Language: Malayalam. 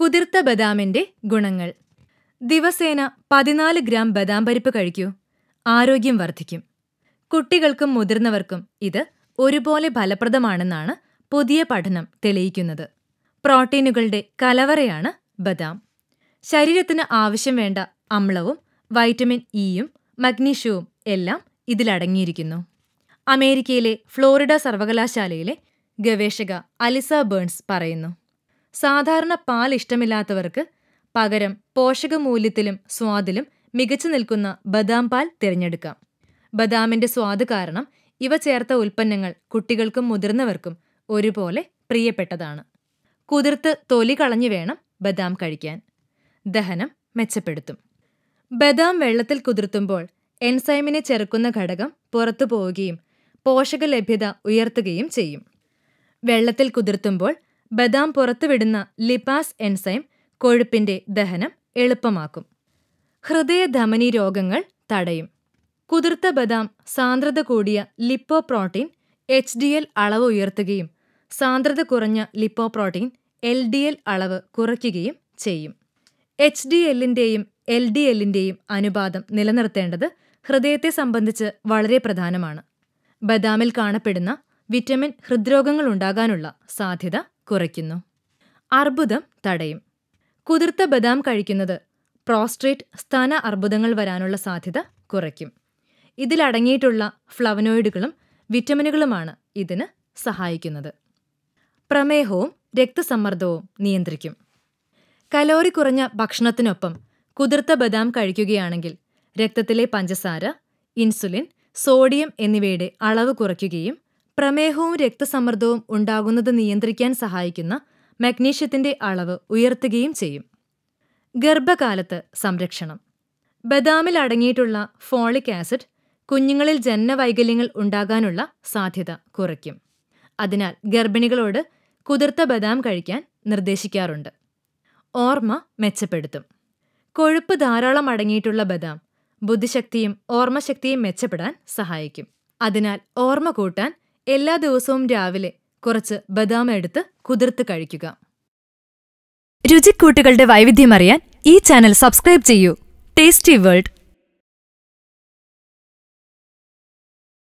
കുതിർത്ത ബദാമിന്റെ ഗുണങ്ങൾ ദിവസേന പതിനാല് ഗ്രാം ബദാം പരിപ്പ് കഴിക്കൂ ആരോഗ്യം വർദ്ധിക്കും കുട്ടികൾക്കും മുതിർന്നവർക്കും ഇത് ഒരുപോലെ ഫലപ്രദമാണെന്നാണ് പുതിയ പഠനം തെളിയിക്കുന്നത് പ്രോട്ടീനുകളുടെ കലവറയാണ് ബദാം ശരീരത്തിന് ആവശ്യം വേണ്ട അമ്ലവും വൈറ്റമിൻ ഇയും e മഗ്നീഷ്യവും എല്ലാം ഇതിലടങ്ങിയിരിക്കുന്നു അമേരിക്കയിലെ ഫ്ലോറിഡ സർവകലാശാലയിലെ ഗവേഷക അലിസ ബേൺസ് പറയുന്നു സാധാരണ പാൽ ഇഷ്ടമില്ലാത്തവർക്ക് പകരം പോഷകമൂല്യത്തിലും സ്വാദിലും മികച്ചു നിൽക്കുന്ന ബദാം പാൽ തിരഞ്ഞെടുക്കാം ബദാമിന്റെ സ്വാദ് കാരണം ഇവ ചേർത്ത ഉൽപ്പന്നങ്ങൾ കുട്ടികൾക്കും മുതിർന്നവർക്കും ഒരുപോലെ പ്രിയപ്പെട്ടതാണ് കുതിർത്ത് തൊലി കളഞ്ഞു വേണം ബദാം കഴിക്കാൻ ദഹനം മെച്ചപ്പെടുത്തും ബദാം വെള്ളത്തിൽ കുതിർത്തുമ്പോൾ എൻസൈമിനെ ചെറുക്കുന്ന ഘടകം പുറത്തു പോവുകയും പോഷക ലഭ്യത ഉയർത്തുകയും ചെയ്യും വെള്ളത്തിൽ കുതിർത്തുമ്പോൾ ബദാം പുറത്തുവിടുന്ന ലിപാസ് എൻസൈം കൊഴുപ്പിന്റെ ദഹനം എളുപ്പമാക്കും ഹൃദയധമനി രോഗങ്ങൾ തടയും കുതിർത്ത ബദാം സാന്ദ്രത കൂടിയ ലിപ്പോപ്രോട്ടീൻ എച്ച് ഡി എൽ അളവ് ഉയർത്തുകയും സാന്ദ്രത കുറഞ്ഞ ലിപ്പോപ്രോട്ടീൻ എൽ ഡി എൽ അളവ് കുറയ്ക്കുകയും ചെയ്യും എച്ച് ഡി എല്ലിൻ്റെയും എൽ ഡി എല്ലിൻ്റെയും അനുപാതം നിലനിർത്തേണ്ടത് ഹൃദയത്തെ സംബന്ധിച്ച് വളരെ പ്രധാനമാണ് ബദാമിൽ കാണപ്പെടുന്ന വിറ്റമിൻ ഹൃദ്രോഗങ്ങളുണ്ടാകാനുള്ള സാധ്യത കുറയ്ക്കുന്നു അർബുദം തടയും കുതിർത്ത ബദാം കഴിക്കുന്നത് പ്രോസ്ട്രേറ്റ് സ്ഥാന അർബുദങ്ങൾ വരാനുള്ള സാധ്യത കുറയ്ക്കും ഇതിലടങ്ങിയിട്ടുള്ള ഫ്ലവനോയിഡുകളും വിറ്റമിനുകളുമാണ് ഇതിന് സഹായിക്കുന്നത് പ്രമേഹവും രക്തസമ്മർദ്ദവും നിയന്ത്രിക്കും കലോറി കുറഞ്ഞ ഭക്ഷണത്തിനൊപ്പം കുതിർത്ത ബദാം കഴിക്കുകയാണെങ്കിൽ രക്തത്തിലെ പഞ്ചസാര ഇൻസുലിൻ സോഡിയം എന്നിവയുടെ അളവ് കുറയ്ക്കുകയും പ്രമേഹവും രക്തസമ്മർദ്ദവും ഉണ്ടാകുന്നത് നിയന്ത്രിക്കാൻ സഹായിക്കുന്ന മഗ്നീഷ്യത്തിന്റെ അളവ് ഉയർത്തുകയും ചെയ്യും ഗർഭകാലത്ത് സംരക്ഷണം ബദാമിൽ അടങ്ങിയിട്ടുള്ള ഫോളിക് ആസിഡ് കുഞ്ഞുങ്ങളിൽ ജനനവൈകല്യങ്ങൾ ഉണ്ടാകാനുള്ള സാധ്യത കുറയ്ക്കും അതിനാൽ ഗർഭിണികളോട് കുതിർത്ത ബദാം കഴിക്കാൻ നിർദ്ദേശിക്കാറുണ്ട് ഓർമ്മ മെച്ചപ്പെടുത്തും കൊഴുപ്പ് ധാരാളം അടങ്ങിയിട്ടുള്ള ബദാം ബുദ്ധിശക്തിയും ഓർമ്മശക്തിയും മെച്ചപ്പെടാൻ സഹായിക്കും അതിനാൽ ഓർമ്മ കൂട്ടാൻ എല്ലാ ദിവസവും രാവിലെ കുറച്ച് ബദാം എടുത്ത് കുതിർത്ത് കഴിക്കുക രുചിക്കൂട്ടുകളുടെ വൈവിധ്യമറിയാൻ ഈ ചാനൽ സബ്സ്ക്രൈബ് ചെയ്യൂ ടേസ്റ്റി വേൾഡ്